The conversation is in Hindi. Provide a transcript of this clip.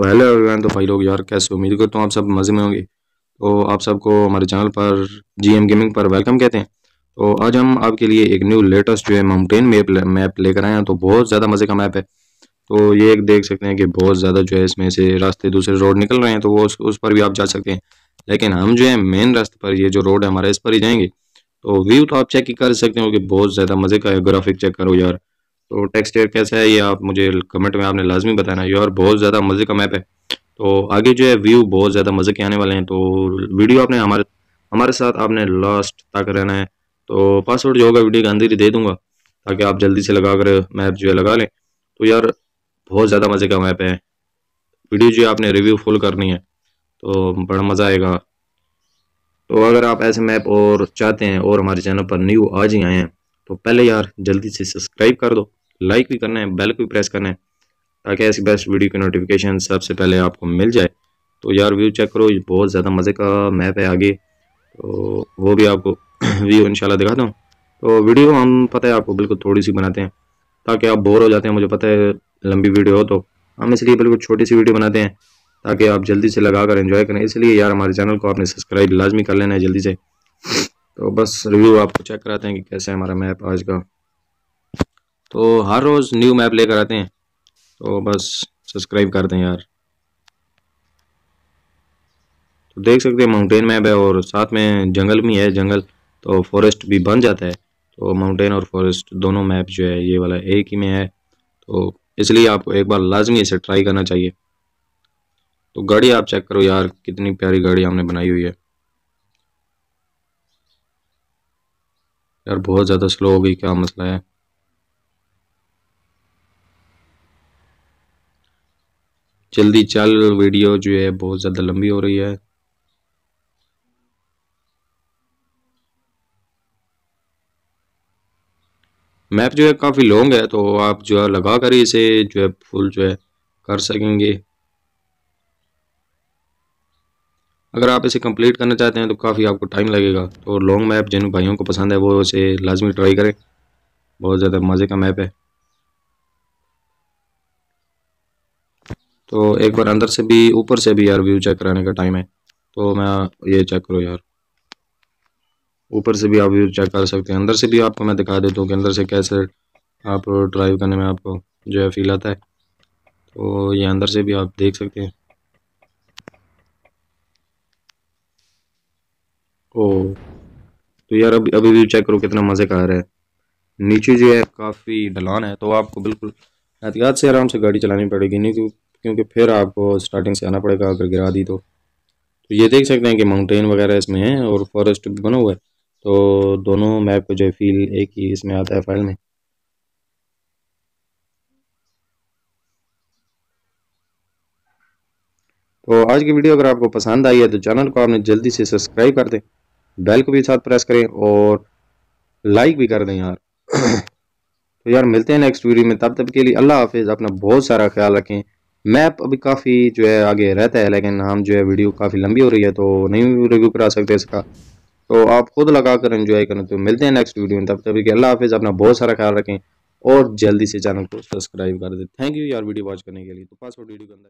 तो हेलो एवरीवन तो भाई लोग यार कैसे उम्मीद करता हूँ आप सब मज़े में होंगे तो आप सबको हमारे चैनल पर जी एम गेमिंग पर वेलकम कहते हैं तो आज हम आपके लिए एक न्यू लेटेस्ट जो है माउंटेन मैप मैप लेकर आए हैं तो बहुत ज़्यादा मज़े का मैप है तो ये एक देख सकते हैं कि बहुत ज़्यादा जो है इसमें से रास्ते दूसरे रोड निकल रहे हैं तो वो उस, उस पर भी आप जा सकते हैं लेकिन हम जो है मेन रास्ते पर ये जो रोड है हमारा इस पर ही जाएंगे तो व्यू तो आप चेक ही कर सकते हो कि बहुत ज़्यादा मज़े का है ग्राफिक चेक करो यार तो टेक्स्ट एयर कैसा है ये आप मुझे कमेंट में आपने लाजमी बताना यार बहुत ज़्यादा मज़े का मैप है तो आगे जो है व्यू बहुत ज़्यादा मज़े के आने वाले हैं तो वीडियो आपने हमारे हमारे साथ आपने लास्ट तक रहना है तो पासवर्ड जो होगा वीडियो के अंदर ही दे दूंगा ताकि आप जल्दी से लगा कर मैप जो है लगा लें तो यार बहुत ज़्यादा मज़े का मैप है वीडियो जो है आपने रिव्यू फुल करनी है तो बड़ा मज़ा आएगा तो अगर आप ऐसे मैप और चाहते हैं और हमारे चैनल पर न्यू आज ही आए हैं तो पहले यार जल्दी से सब्सक्राइब कर दो लाइक भी करना है बेल को भी प्रेस करना है ताकि ऐसी बेस्ट वीडियो की नोटिफिकेशन सबसे पहले आपको मिल जाए तो यार व्यू चेक करो बहुत ज़्यादा मज़े का मैप है आगे तो वो भी आपको व्यू इंशाल्लाह दिखाता हूँ तो वीडियो हम पता है आपको बिल्कुल थोड़ी सी बनाते हैं ताकि आप बोर हो जाते हैं मुझे पता है लंबी वीडियो हो तो हम इसलिए बिल्कुल छोटी सी वीडियो बनाते हैं ताकि आप जल्दी से लगा कर इन्जॉय करें इसलिए यार हमारे चैनल को आपने सब्सक्राइब लाजमी कर लेना है जल्दी से तो बस रिव्यू आपको चेक कराते हैं कि कैसे है हमारा मैप आज का तो हर रोज़ न्यू मैप लेकर आते हैं तो बस सब्सक्राइब कर दें यार तो देख सकते हैं माउंटेन मैप है और साथ में जंगल भी है जंगल तो फॉरेस्ट भी बन जाता है तो माउंटेन और फॉरेस्ट दोनों मैप जो है ये वाला एक ही में है तो इसलिए आपको एक बार लाजमी इसे ट्राई करना चाहिए तो गाड़ी आप चेक करो यार कितनी प्यारी गाड़ी हमने बनाई हुई है यार बहुत ज़्यादा स्लो हो गई क्या मसला है जल्दी चल वीडियो जो है बहुत ज़्यादा लंबी हो रही है मैप जो है काफ़ी लॉन्ग है तो आप जो है लगा कर इसे जो है फुल जो है कर सकेंगे अगर आप इसे कंप्लीट करना चाहते हैं तो काफ़ी आपको टाइम लगेगा तो लॉन्ग मैप जिन भाइयों को पसंद है वो इसे लाजमी ट्राई करें बहुत ज़्यादा मज़े का मैप है तो एक बार अंदर से भी ऊपर से भी यार व्यू चेक कराने का टाइम है तो मैं ये चेक करो यार ऊपर से भी आप व्यू चेक कर सकते हैं अंदर से भी आपको मैं दिखा देता हूँ कि अंदर से कैसे आप ड्राइव करने में आपको जो है फील आता है तो ये अंदर से भी आप देख सकते हैं ओ तो यार अभी अभी भी चेक करो कितना मज़े का आ रहा है नीचे जो है काफ़ी ढलान है तो आपको बिल्कुल एहतियात से आराम से गाड़ी चलानी पड़ेगी नहीं क्योंकि तो क्योंकि फिर आपको स्टार्टिंग से आना पड़ेगा अगर गिरा दी तो तो ये देख सकते हैं कि माउंटेन वगैरह इसमें है और फॉरेस्ट भी बना हुआ है तो दोनों मैप का जो फील एक ही इसमें आता है फाइल में तो आज की वीडियो अगर आपको पसंद आई है तो चैनल को आपने जल्दी से सब्सक्राइब कर दें बेल को भी साथ प्रेस करें और लाइक भी कर दें यार तो यार मिलते हैं नेक्स्ट वीडियो में तब तक के लिए अल्लाह हाफिज़ अपना बहुत सारा ख्याल रखें मैप अभी काफ़ी जो है आगे रहता है लेकिन हम जो है वीडियो काफ़ी लंबी हो रही है तो नहीं रिव्यू करा सकते इसका तो आप खुद लगा कर इन्जॉय करें तो मिलते हैं नेक्स्ट वीडियो में तब तक अल्लाह हाफिज़ अपना बहुत सारा ख्याल रखें और जल्दी से चैनल को सब्सक्राइब कर दें थैंक यू यार वीडियो वॉच करने के लिए तो पासवर्ड वीडियो के अंदर